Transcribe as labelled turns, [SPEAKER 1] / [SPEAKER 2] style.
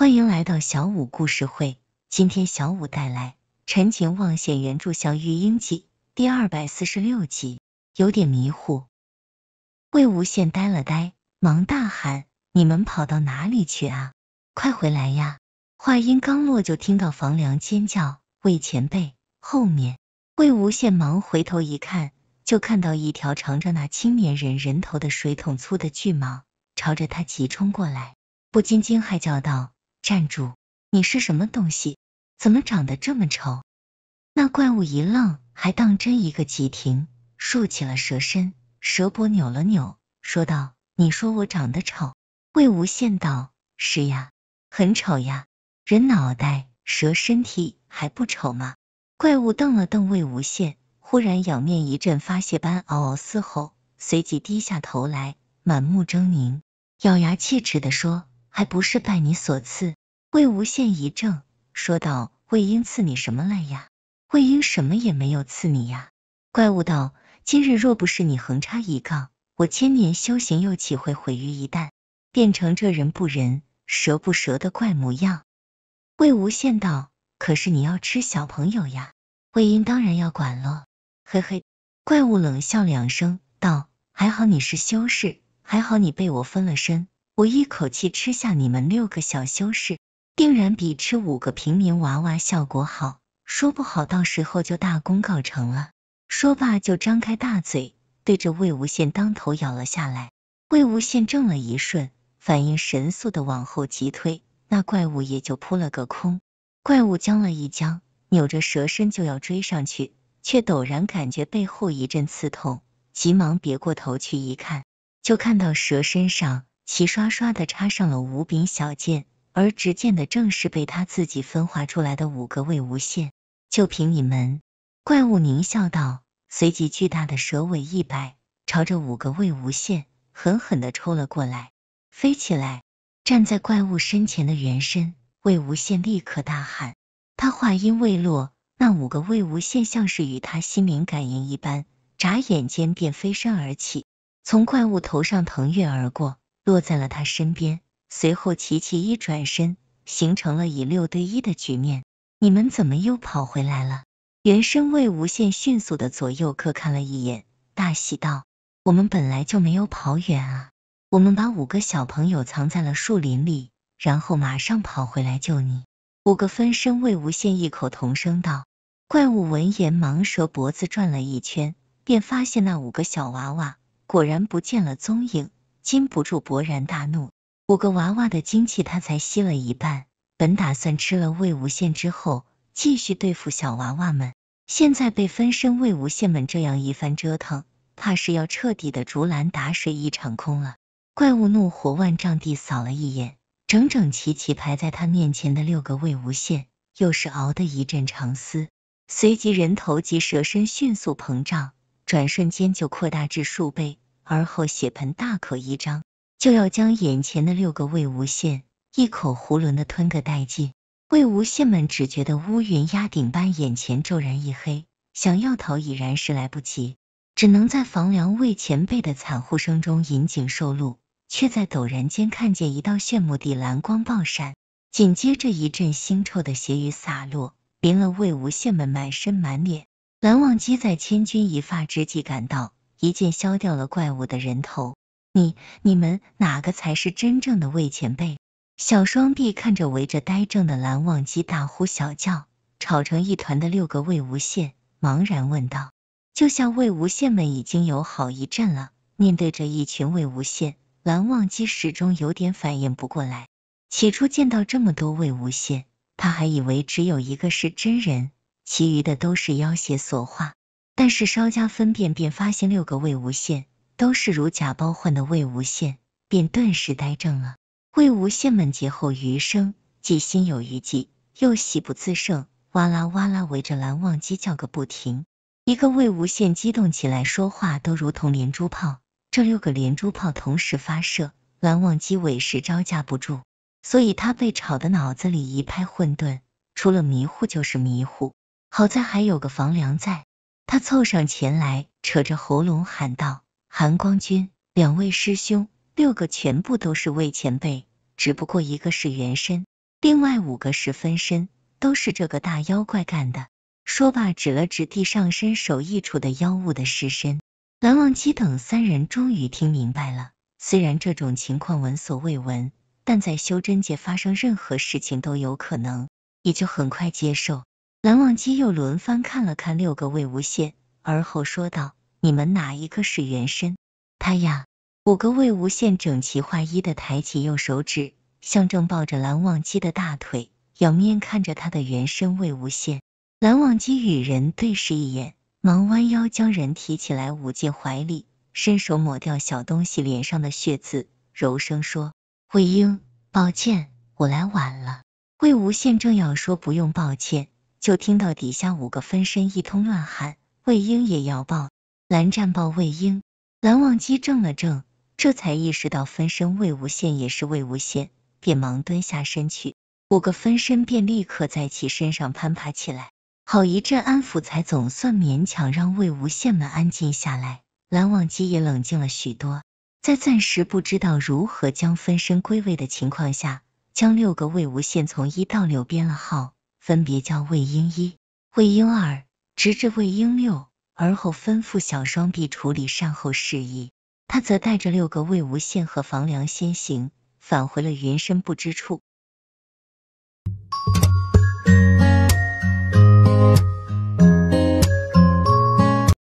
[SPEAKER 1] 欢迎来到小五故事会。今天小五带来《陈情望显》原著《小玉英记》第二百四十六集。有点迷糊，魏无羡呆了呆，忙大喊：“你们跑到哪里去啊？快回来呀！”话音刚落，就听到房梁尖叫：“魏前辈，后面！”魏无羡忙回头一看，就看到一条长着那青年人人头的水桶粗的巨蟒，朝着他急冲过来，不禁惊骇叫道。站住！你是什么东西？怎么长得这么丑？那怪物一愣，还当真一个急停，竖起了蛇身，蛇脖扭了扭，说道：“你说我长得丑？”魏无羡道：“是呀，很丑呀，人脑袋，蛇身体，还不丑吗？”怪物瞪了瞪魏无羡，忽然仰面一阵发泄般嗷嗷嘶吼，随即低下头来，满目狰狞，咬牙切齿的说。还不是拜你所赐，魏无羡一怔，说道：“魏婴赐你什么了呀？”魏婴什么也没有赐你呀。怪物道：“今日若不是你横插一杠，我千年修行又岂会毁于一旦，变成这人不人，蛇不蛇的怪模样？”魏无羡道：“可是你要吃小朋友呀？”魏婴当然要管了，嘿嘿。怪物冷笑两声，道：“还好你是修士，还好你被我分了身。”我一口气吃下你们六个小修士，定然比吃五个平民娃娃效果好，说不好到时候就大功告成了。说罢就张开大嘴，对着魏无羡当头咬了下来。魏无羡怔了一瞬，反应神速的往后急退，那怪物也就扑了个空。怪物僵了一僵，扭着蛇身就要追上去，却陡然感觉背后一阵刺痛，急忙别过头去一看，就看到蛇身上。齐刷刷的插上了五柄小剑，而执剑的正是被他自己分化出来的五个魏无羡。就凭你们！怪物狞笑道，随即巨大的蛇尾一摆，朝着五个魏无羡狠狠的抽了过来。飞起来！站在怪物身前的原身魏无羡立刻大喊。他话音未落，那五个魏无羡像是与他心灵感应一般，眨眼间便飞身而起，从怪物头上腾跃而过。落在了他身边，随后琪琪一转身，形成了以六对一的局面。你们怎么又跑回来了？原身魏无羡迅速的左右各看了一眼，大喜道：“我们本来就没有跑远啊，我们把五个小朋友藏在了树林里，然后马上跑回来救你。”五个分身魏无羡异口同声道。怪物闻言，忙蛇脖子转了一圈，便发现那五个小娃娃果然不见了踪影。禁不住勃然大怒，五个娃娃的精气他才吸了一半，本打算吃了魏无羡之后继续对付小娃娃们，现在被分身魏无羡们这样一番折腾，怕是要彻底的竹篮打水一场空了。怪物怒火万丈地扫了一眼，整整齐齐排在他面前的六个魏无羡，又是熬得一阵长思，随即人头及蛇身迅速膨胀，转瞬间就扩大至数倍。而后血盆大口一张，就要将眼前的六个魏无羡一口囫囵的吞个殆尽。魏无羡们只觉得乌云压顶般，眼前骤然一黑，想要逃已然是来不及，只能在房梁魏前辈的惨呼声中引颈受戮。却在陡然间看见一道炫目的蓝光爆闪，紧接着一阵腥臭的血雨洒落，淋了魏无羡们满身满脸。蓝忘机在千钧一发之际赶到。一剑削掉了怪物的人头。你、你们哪个才是真正的魏前辈？小双臂看着围着呆怔的蓝忘机大呼小叫，吵成一团的六个魏无羡茫然问道。就像魏无羡们已经有好一阵了，面对着一群魏无羡，蓝忘机始终有点反应不过来。起初见到这么多魏无羡，他还以为只有一个是真人，其余的都是妖邪所化。但是稍加分辨，便发现六个魏无羡都是如假包换的魏无羡，便顿时呆怔了。魏无羡们劫后余生，既心有余悸，又喜不自胜，哇啦哇啦围着蓝忘机叫个不停。一个魏无羡激动起来，说话都如同连珠炮，这六个连珠炮同时发射，蓝忘机委实招架不住，所以他被吵得脑子里一派混沌，除了迷糊就是迷糊。好在还有个房梁在。他凑上前来，扯着喉咙喊道：“韩光君，两位师兄，六个全部都是魏前辈，只不过一个是原身，另外五个是分身，都是这个大妖怪干的。”说罢，指了指地上身手一处的妖物的尸身。蓝忘机等三人终于听明白了，虽然这种情况闻所未闻，但在修真界发生任何事情都有可能，也就很快接受。蓝忘机又轮番看了看六个魏无羡，而后说道：“你们哪一个是原身？”他呀，五个魏无羡整齐划一的抬起右手指，向正抱着蓝忘机的大腿，仰面看着他的原身魏无羡。蓝忘机与人对视一眼，忙弯腰将人提起来捂进怀里，伸手抹掉小东西脸上的血渍，柔声说：“魏婴，抱歉，我来晚了。”魏无羡正要说不用抱歉。就听到底下五个分身一通乱喊，魏婴也要抱，蓝湛抱魏婴，蓝忘机怔了怔，这才意识到分身魏无羡也是魏无羡，便忙蹲下身去，五个分身便立刻在其身上攀爬起来，好一阵安抚，才总算勉强让魏无羡们安静下来。蓝忘机也冷静了许多，在暂时不知道如何将分身归位的情况下，将六个魏无羡从一到六编了号。分别叫魏婴一、魏婴二，直至魏婴六，而后吩咐小双臂处理善后事宜，他则带着六个魏无羡和房梁先行返回了云深不知处。